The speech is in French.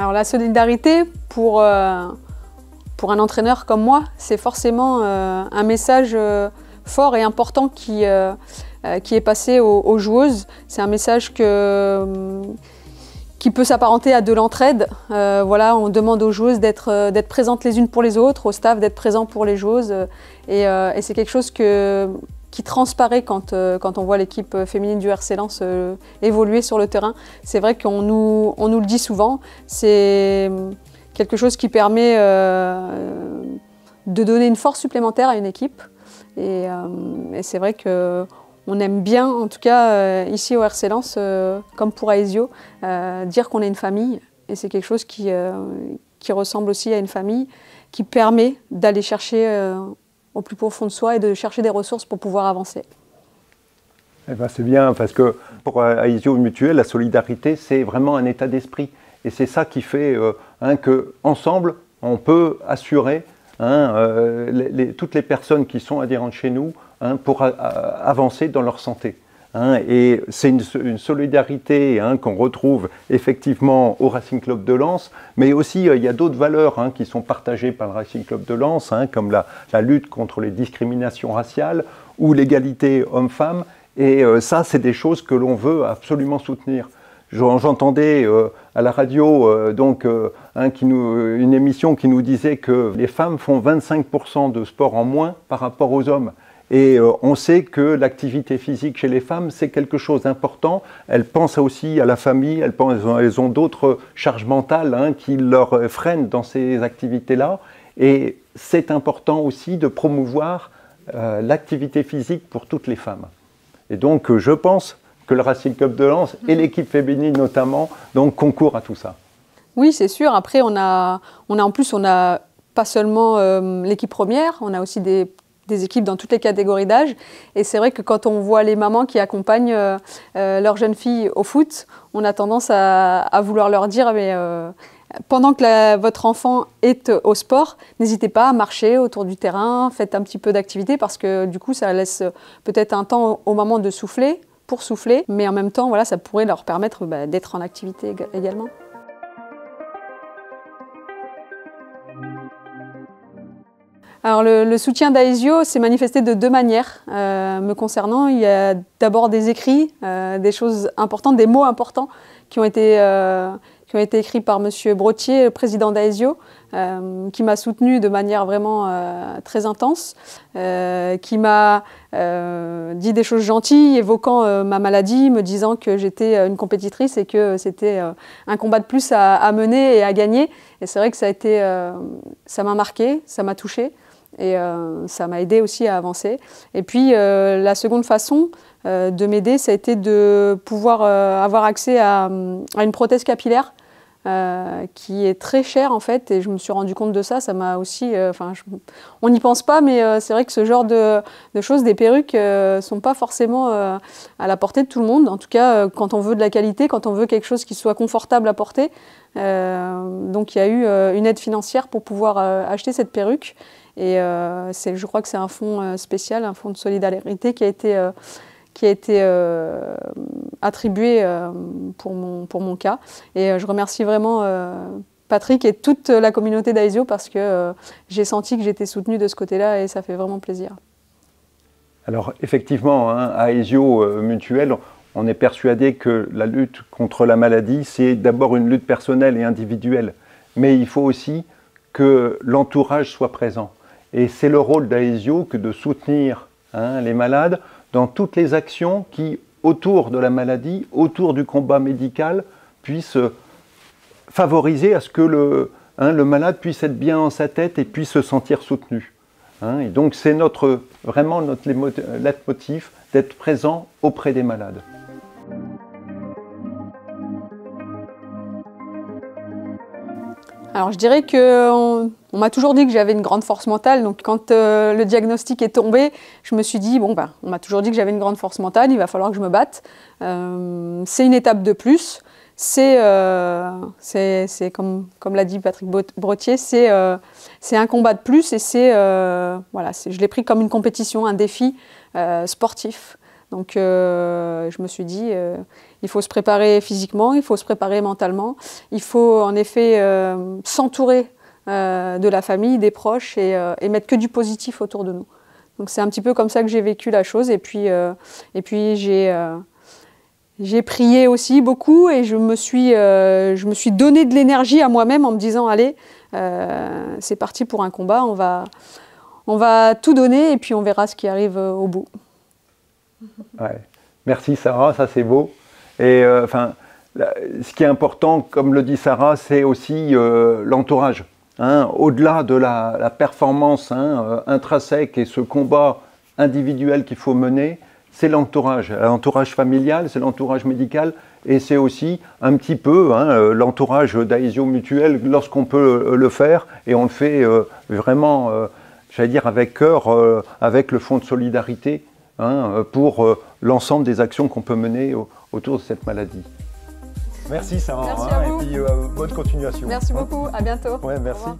Alors la solidarité, pour, euh, pour un entraîneur comme moi, c'est forcément euh, un message euh, fort et important qui, qui est passé aux, joueuses. C'est un message qui peut s'apparenter à de l'entraide. voilà, on demande aux joueuses d'être présentes les unes pour les autres, au staff d'être présent pour les joueuses. et c'est quelque chose que qui transparaît quand, euh, quand on voit l'équipe féminine du RC Lens euh, évoluer sur le terrain. C'est vrai qu'on nous, on nous le dit souvent, c'est hum, quelque chose qui permet euh, de donner une force supplémentaire à une équipe. Et, hum, c'est vrai que aime bien, en tout cas ici au RC Lens, comme pour Aesio, dire qu'on est une famille. Et c'est quelque chose qui, qui ressemble aussi à une famille, qui permet d'aller chercher au plus profond de soi et de chercher des ressources pour pouvoir avancer. Eh ben, c'est bien, parce que pour euh, AISIO Mutuel, la solidarité, c'est vraiment un état d'esprit. Et c'est ça qui fait euh, hein, qu'ensemble, on peut assurer hein, euh, toutes les personnes qui sont adhérentes chez nous hein, pour avancer dans leur santé. Hein, et c'est une, solidarité hein, qu'on retrouve effectivement au Racing Club de Lens, mais aussi euh, il y a d'autres valeurs hein, qui sont partagées par le Racing Club de Lens, comme la, lutte contre les discriminations raciales ou l'égalité homme-femme. Et euh, ça, c'est des choses que l'on veut absolument soutenir. J'entendais euh, à la radio donc une émission qui nous disait que les femmes font 25% de sport en moins par rapport aux hommes. Et euh, on sait que l'activité physique chez les femmes, c'est quelque chose d'important. Elles pensent aussi à la famille, elles, elles ont d'autres charges mentales hein, qui leur freinent dans ces activités-là. Et c'est important aussi de promouvoir euh, l'activité physique pour toutes les femmes. Et donc, euh, je pense que le Racing Club de Lens et mhm. l'équipe féminine notamment donc, concourent à tout ça. Oui, c'est sûr. Après, on a, on a en plus, on a pas seulement l'équipe première, on a aussi des des équipes dans toutes les catégories d'âge. Et c'est vrai que quand on voit les mamans qui accompagnent euh, euh, leurs jeunes filles au foot, on a tendance à, vouloir leur dire, mais euh, pendant que votre enfant est au sport, n'hésitez pas à marcher autour du terrain, faites un petit peu d'activité parce que du coup, ça laisse peut-être un temps aux mamans de souffler, pour souffler, mais en même temps, voilà, ça pourrait leur permettre bah, d'être en activité également. Alors le, soutien d'Aesio s'est manifesté de deux manières euh, me concernant. Il y a d'abord des écrits, euh, des choses importantes, des mots importants qui ont été, euh, qui ont été écrits par M. Brotier, président d'Aesio, qui m'a soutenu de manière vraiment très intense, qui m'a dit des choses gentilles, évoquant ma maladie, me disant que j'étais une compétitrice et que c'était un combat de plus à, mener et à gagner. Et c'est vrai que ça a été, ça m'a marqué, ça m'a touchée. Et euh, ça m'a aidé aussi à avancer. Et puis euh, la seconde façon euh, de m'aider, ça a été de pouvoir avoir accès à, une prothèse capillaire qui est très chère en fait et je me suis rendu compte de ça ça m'a aussi enfin on n'y pense pas mais c'est vrai que ce genre de, de choses des perruques sont pas forcément à la portée de tout le monde en tout cas quand on veut de la qualité quand on veut quelque chose qui soit confortable à porter donc il y a eu une aide financière pour pouvoir acheter cette perruque et euh, je crois que c'est un fonds euh, spécial, un fonds de solidarité qui a été euh, attribué pour, mon, cas. Et je remercie vraiment Patrick et toute la communauté d'Aesio parce que j'ai senti que j'étais soutenue de ce côté-là et ça fait vraiment plaisir. Alors effectivement, hein, à Aesio Mutuel, on est persuadé que la lutte contre la maladie, c'est d'abord une lutte personnelle et individuelle. Mais il faut aussi que l'entourage soit présent. Et c'est le rôle d'Aesio que de soutenir hein, les malades dans toutes les actions qui, autour de la maladie, autour du combat médical, puissent favoriser à ce que le, hein, malade puisse être bien dans sa tête et puisse se sentir soutenu. Hein. et donc c'est notre, vraiment notre leitmotiv d'être présent auprès des malades. Alors je dirais qu'on on, m'a toujours dit que j'avais une grande force mentale, donc quand euh, le diagnostic est tombé, je me suis dit, bon ben, on m'a toujours dit que j'avais une grande force mentale, il va falloir que je me batte. Euh, c'est une étape de plus, euh, c'est, c'est, comme, comme l'a dit Patrick Bretier, c'est, c'est un combat de plus et c'est, voilà, je l'ai pris comme une compétition, un défi sportif. Donc euh, je me suis dit, euh, il faut se préparer physiquement, il faut se préparer mentalement, il faut en effet euh, s'entourer de la famille, des proches et, et, mettre que du positif autour de nous. Donc c'est un petit peu comme ça que j'ai vécu la chose et puis, j'ai... prié aussi beaucoup et je me suis, donné de l'énergie à moi-même en me disant allez, c'est parti pour un combat, on va tout donner et puis on verra ce qui arrive au bout. Merci Sarah, ça c'est beau. Et euh, enfin, ce qui est important, comme le dit Sarah, c'est aussi euh, l'entourage. Hein. Au-delà de la, performance hein, euh, intrinsèque et ce combat individuel qu'il faut mener, c'est l'entourage. L'entourage familial, c'est l'entourage médical, et c'est aussi un petit peu hein, l'entourage d'adhésion mutuelle lorsqu'on peut le faire, et on le fait vraiment, j'allais dire, avec cœur, avec le fonds de solidarité Hein, euh, pour euh, l'ensemble des actions qu'on peut mener autour de cette maladie. Merci va. Merci hein, à vous. Et puis euh, bonne continuation. Merci hein. beaucoup. À bientôt. Ouais, merci.